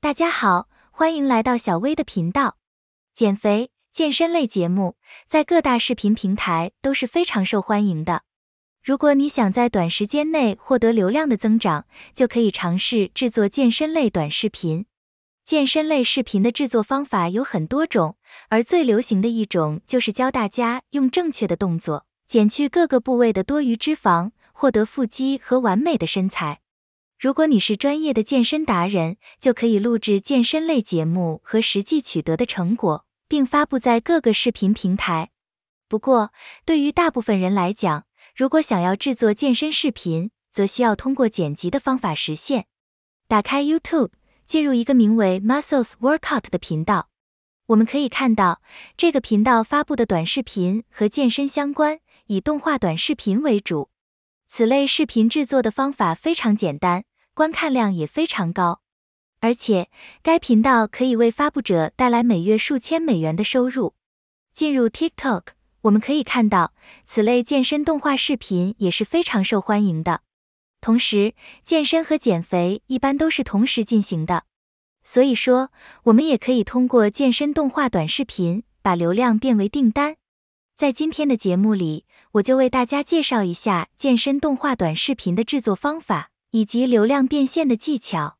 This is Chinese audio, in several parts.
大家好，欢迎来到小薇的频道。减肥、健身类节目在各大视频平台都是非常受欢迎的。如果你想在短时间内获得流量的增长，就可以尝试制作健身类短视频。健身类视频的制作方法有很多种，而最流行的一种就是教大家用正确的动作减去各个部位的多余脂肪，获得腹肌和完美的身材。如果你是专业的健身达人，就可以录制健身类节目和实际取得的成果，并发布在各个视频平台。不过，对于大部分人来讲，如果想要制作健身视频，则需要通过剪辑的方法实现。打开 YouTube，进入一个名为 Muscles Workout 的频道，我们可以看到这个频道发布的短视频和健身相关，以动画短视频为主。此类视频制作的方法非常简单。观看量也非常高，而且该频道可以为发布者带来每月数千美元的收入。进入 TikTok，我们可以看到此类健身动画视频也是非常受欢迎的。同时，健身和减肥一般都是同时进行的，所以说我们也可以通过健身动画短视频把流量变为订单。在今天的节目里，我就为大家介绍一下健身动画短视频的制作方法。以及流量变现的技巧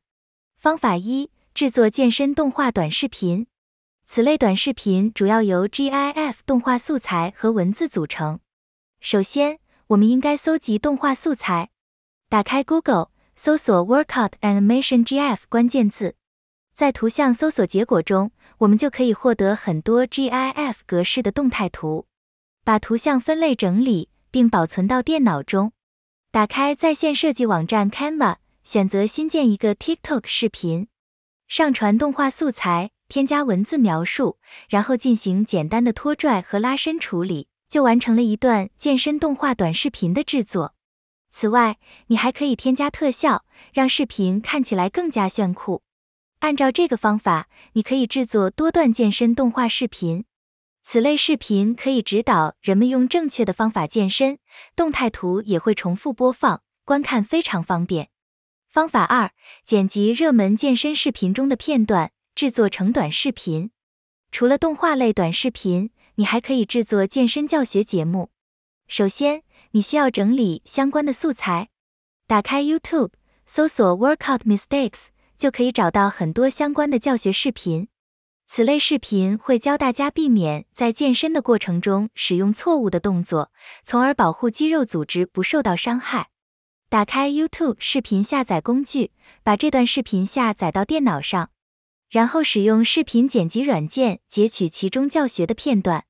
方法一：制作健身动画短视频。此类短视频主要由 GIF 动画素材和文字组成。首先，我们应该搜集动画素材。打开 Google，搜索 “Workout Animation GIF” 关键字，在图像搜索结果中，我们就可以获得很多 GIF 格式的动态图。把图像分类整理，并保存到电脑中。打开在线设计网站 Canva，选择新建一个 TikTok 视频，上传动画素材，添加文字描述，然后进行简单的拖拽和拉伸处理，就完成了一段健身动画短视频的制作。此外，你还可以添加特效，让视频看起来更加炫酷。按照这个方法，你可以制作多段健身动画视频。此类视频可以指导人们用正确的方法健身，动态图也会重复播放，观看非常方便。方法二，剪辑热门健身视频中的片段，制作成短视频。除了动画类短视频，你还可以制作健身教学节目。首先，你需要整理相关的素材。打开 YouTube，搜索 Workout Mistakes，就可以找到很多相关的教学视频。此类视频会教大家避免在健身的过程中使用错误的动作，从而保护肌肉组织不受到伤害。打开 YouTube 视频下载工具，把这段视频下载到电脑上，然后使用视频剪辑软件截取其中教学的片段。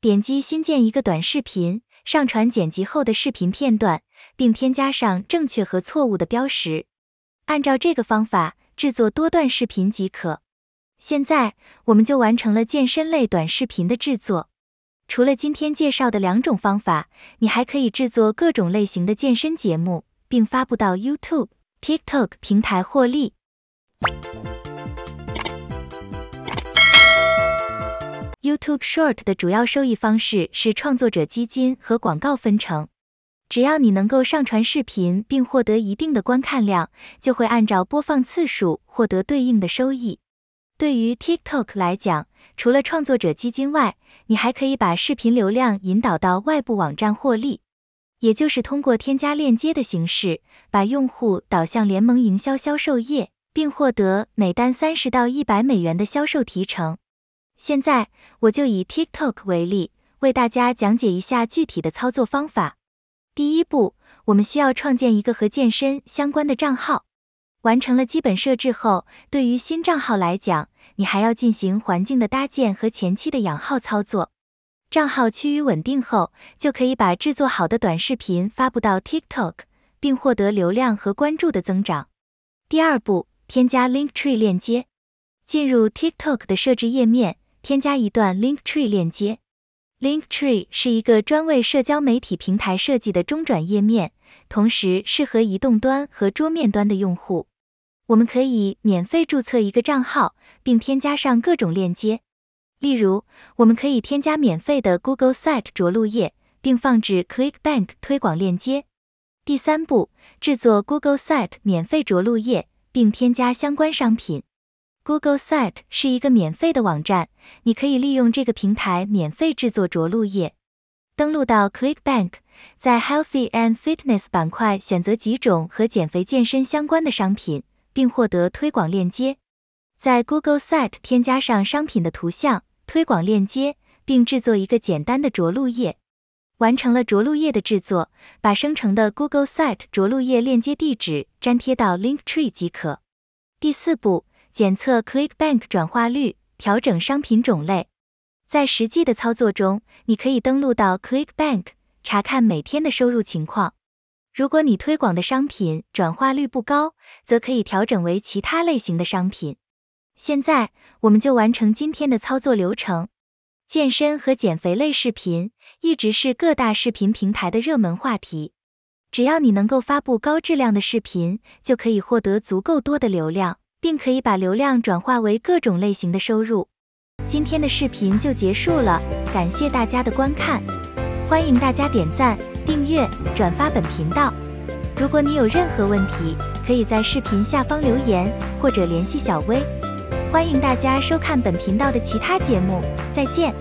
点击新建一个短视频，上传剪辑后的视频片段，并添加上正确和错误的标识。按照这个方法制作多段视频即可。现在我们就完成了健身类短视频的制作。除了今天介绍的两种方法，你还可以制作各种类型的健身节目，并发布到 YouTube、TikTok 平台获利。YouTube Short 的主要收益方式是创作者基金和广告分成。只要你能够上传视频并获得一定的观看量，就会按照播放次数获得对应的收益。对于 TikTok 来讲，除了创作者基金外，你还可以把视频流量引导到外部网站获利，也就是通过添加链接的形式，把用户导向联盟营销销售页，并获得每单三十到一百美元的销售提成。现在我就以 TikTok 为例，为大家讲解一下具体的操作方法。第一步，我们需要创建一个和健身相关的账号。完成了基本设置后，对于新账号来讲，你还要进行环境的搭建和前期的养号操作，账号趋于稳定后，就可以把制作好的短视频发布到 TikTok，并获得流量和关注的增长。第二步，添加 Linktree 链接。进入 TikTok 的设置页面，添加一段 Linktree 链接。Linktree 是一个专为社交媒体平台设计的中转页面，同时适合移动端和桌面端的用户。我们可以免费注册一个账号，并添加上各种链接。例如，我们可以添加免费的 Google Site 着陆页，并放置 ClickBank 推广链接。第三步，制作 Google Site 免费着陆页，并添加相关商品。Google Site 是一个免费的网站，你可以利用这个平台免费制作着陆页。登录到 ClickBank，在 Healthy and Fitness 板块选择几种和减肥健身相关的商品。并获得推广链接，在 Google Site 添加上商品的图像、推广链接，并制作一个简单的着陆页。完成了着陆页的制作，把生成的 Google Site 着陆页链接地址粘贴到 Linktree 即可。第四步，检测 ClickBank 转化率，调整商品种类。在实际的操作中，你可以登录到 ClickBank 查看每天的收入情况。如果你推广的商品转化率不高，则可以调整为其他类型的商品。现在，我们就完成今天的操作流程。健身和减肥类视频一直是各大视频平台的热门话题。只要你能够发布高质量的视频，就可以获得足够多的流量，并可以把流量转化为各种类型的收入。今天的视频就结束了，感谢大家的观看，欢迎大家点赞。订阅、转发本频道。如果你有任何问题，可以在视频下方留言或者联系小薇。欢迎大家收看本频道的其他节目，再见。